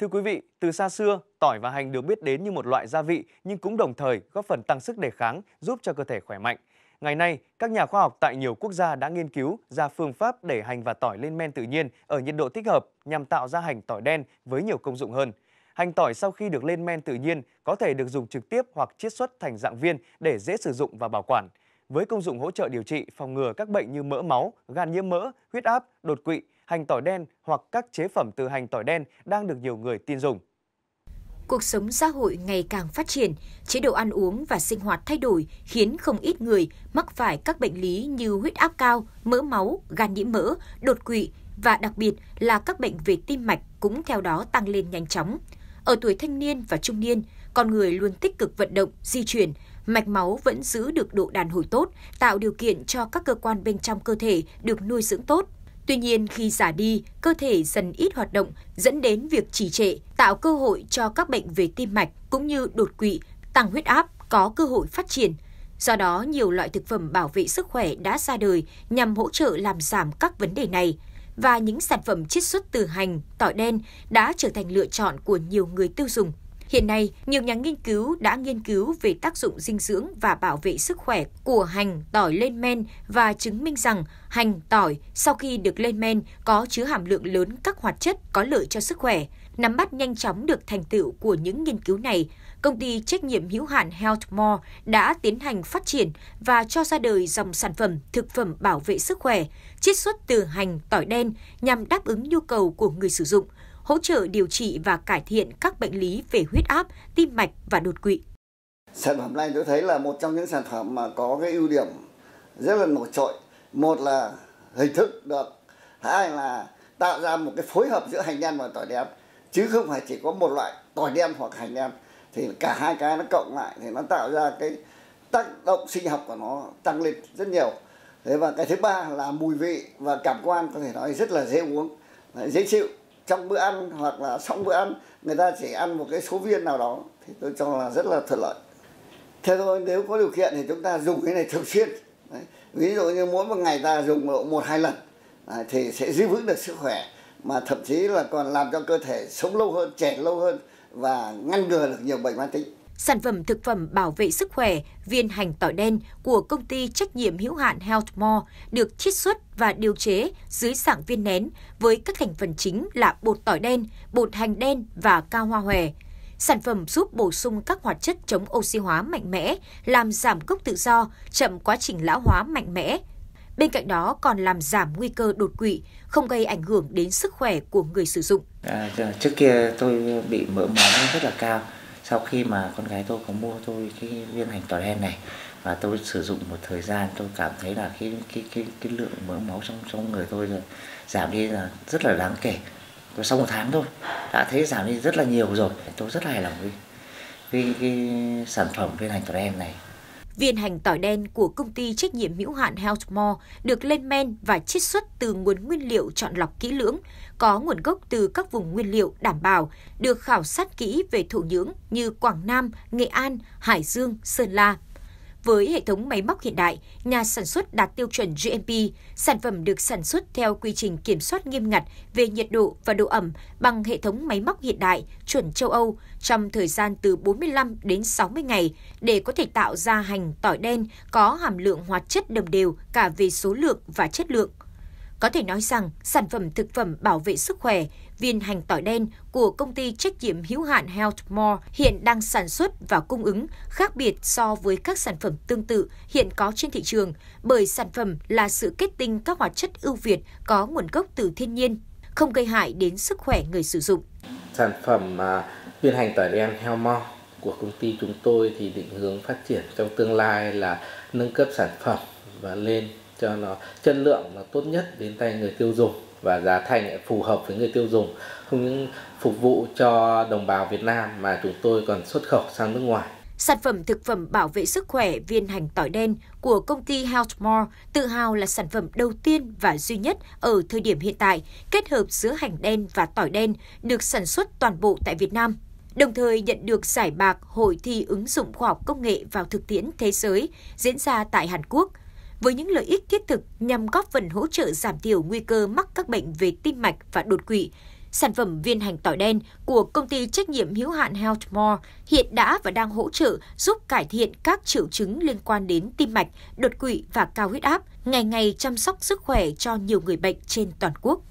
Thưa quý vị, từ xa xưa, tỏi và hành được biết đến như một loại gia vị nhưng cũng đồng thời góp phần tăng sức đề kháng, giúp cho cơ thể khỏe mạnh. Ngày nay, các nhà khoa học tại nhiều quốc gia đã nghiên cứu ra phương pháp để hành và tỏi lên men tự nhiên ở nhiệt độ thích hợp nhằm tạo ra hành tỏi đen với nhiều công dụng hơn. Hành tỏi sau khi được lên men tự nhiên có thể được dùng trực tiếp hoặc chiết xuất thành dạng viên để dễ sử dụng và bảo quản. Với công dụng hỗ trợ điều trị, phòng ngừa các bệnh như mỡ máu, gan nhiễm mỡ, huyết áp, đột quỵ, hành tỏi đen hoặc các chế phẩm từ hành tỏi đen đang được nhiều người tin dùng. Cuộc sống xã hội ngày càng phát triển, chế độ ăn uống và sinh hoạt thay đổi khiến không ít người mắc phải các bệnh lý như huyết áp cao, mỡ máu, gan nhiễm mỡ, đột quỵ và đặc biệt là các bệnh về tim mạch cũng theo đó tăng lên nhanh chóng. Ở tuổi thanh niên và trung niên, con người luôn tích cực vận động, di chuyển, mạch máu vẫn giữ được độ đàn hồi tốt, tạo điều kiện cho các cơ quan bên trong cơ thể được nuôi dưỡng tốt. Tuy nhiên, khi già đi, cơ thể dần ít hoạt động, dẫn đến việc trì trệ, tạo cơ hội cho các bệnh về tim mạch cũng như đột quỵ, tăng huyết áp có cơ hội phát triển. Do đó, nhiều loại thực phẩm bảo vệ sức khỏe đã ra đời nhằm hỗ trợ làm giảm các vấn đề này và những sản phẩm chiết xuất từ hành, tỏi đen đã trở thành lựa chọn của nhiều người tiêu dùng Hiện nay, nhiều nhà nghiên cứu đã nghiên cứu về tác dụng dinh dưỡng và bảo vệ sức khỏe của hành tỏi lên men và chứng minh rằng hành tỏi sau khi được lên men có chứa hàm lượng lớn các hoạt chất có lợi cho sức khỏe. Nắm bắt nhanh chóng được thành tựu của những nghiên cứu này, công ty trách nhiệm hữu hạn Healthmore đã tiến hành phát triển và cho ra đời dòng sản phẩm thực phẩm bảo vệ sức khỏe chiết xuất từ hành tỏi đen nhằm đáp ứng nhu cầu của người sử dụng – hỗ trợ điều trị và cải thiện các bệnh lý về huyết áp, tim mạch và đột quỵ. Sản phẩm này tôi thấy là một trong những sản phẩm mà có cái ưu điểm rất là nổi trội. Một là hình thức được, hai là tạo ra một cái phối hợp giữa hành đen và tỏi đen chứ không phải chỉ có một loại tỏi đen hoặc hành đen thì cả hai cái nó cộng lại thì nó tạo ra cái tác động sinh học của nó tăng lên rất nhiều thế và cái thứ ba là mùi vị và cảm quan có thể nói rất là dễ uống dễ chịu trong bữa ăn hoặc là xong bữa ăn người ta chỉ ăn một cái số viên nào đó thì tôi cho là rất là thuận lợi theo tôi nếu có điều kiện thì chúng ta dùng cái này thường xuyên Đấy. ví dụ như mỗi một ngày ta dùng độ một hai lần à, thì sẽ giữ vững được sức khỏe mà thậm chí là còn làm cho cơ thể sống lâu hơn trẻ lâu hơn và ngăn ngừa được nhiều bệnh mãn tính sản phẩm thực phẩm bảo vệ sức khỏe viên hành tỏi đen của công ty trách nhiệm hữu hạn Healthmore được chiết xuất và điều chế dưới dạng viên nén với các thành phần chính là bột tỏi đen, bột hành đen và cao hoa hòe. Sản phẩm giúp bổ sung các hoạt chất chống oxy hóa mạnh mẽ, làm giảm gốc tự do, chậm quá trình lão hóa mạnh mẽ. Bên cạnh đó còn làm giảm nguy cơ đột quỵ, không gây ảnh hưởng đến sức khỏe của người sử dụng. À, trước kia tôi bị mỡ máu rất là cao, sau khi mà con gái tôi có mua tôi cái viên hành tỏi đen này và tôi sử dụng một thời gian tôi cảm thấy là cái cái cái cái lượng mỡ máu trong trong người tôi rồi giảm đi là rất là đáng kể tôi sau một tháng thôi đã thấy giảm đi rất là nhiều rồi tôi rất hài lòng với, với cái sản phẩm viên hành tỏi đen này Viên hành tỏi đen của công ty trách nhiệm hữu hạn Healthmore được lên men và chiết xuất từ nguồn nguyên liệu chọn lọc kỹ lưỡng, có nguồn gốc từ các vùng nguyên liệu đảm bảo, được khảo sát kỹ về thổ nhưỡng như Quảng Nam, Nghệ An, Hải Dương, Sơn La, với hệ thống máy móc hiện đại, nhà sản xuất đạt tiêu chuẩn GMP, sản phẩm được sản xuất theo quy trình kiểm soát nghiêm ngặt về nhiệt độ và độ ẩm bằng hệ thống máy móc hiện đại chuẩn châu Âu trong thời gian từ 45 đến 60 ngày để có thể tạo ra hành tỏi đen có hàm lượng hoạt chất đồng đều cả về số lượng và chất lượng. Có thể nói rằng, sản phẩm thực phẩm bảo vệ sức khỏe viên hành tỏi đen của công ty trách nhiệm hữu hạn Healthmore hiện đang sản xuất và cung ứng khác biệt so với các sản phẩm tương tự hiện có trên thị trường bởi sản phẩm là sự kết tinh các hoạt chất ưu việt có nguồn gốc từ thiên nhiên, không gây hại đến sức khỏe người sử dụng. Sản phẩm à, viên hành tỏi đen Healthmore của công ty chúng tôi thì định hướng phát triển trong tương lai là nâng cấp sản phẩm và lên cho nó chất lượng là tốt nhất đến tay người tiêu dùng và giá thành phù hợp với người tiêu dùng không những phục vụ cho đồng bào Việt Nam mà chúng tôi còn xuất khẩu sang nước ngoài. Sản phẩm thực phẩm bảo vệ sức khỏe viên hành tỏi đen của công ty Healthmore tự hào là sản phẩm đầu tiên và duy nhất ở thời điểm hiện tại kết hợp giữa hành đen và tỏi đen được sản xuất toàn bộ tại Việt Nam đồng thời nhận được giải bạc Hội thi ứng dụng khoa học công nghệ vào thực tiễn thế giới diễn ra tại Hàn Quốc với những lợi ích thiết thực nhằm góp phần hỗ trợ giảm thiểu nguy cơ mắc các bệnh về tim mạch và đột quỵ. Sản phẩm viên hành tỏi đen của công ty trách nhiệm hữu hạn Healthmore hiện đã và đang hỗ trợ giúp cải thiện các triệu chứng liên quan đến tim mạch, đột quỵ và cao huyết áp, ngày ngày chăm sóc sức khỏe cho nhiều người bệnh trên toàn quốc.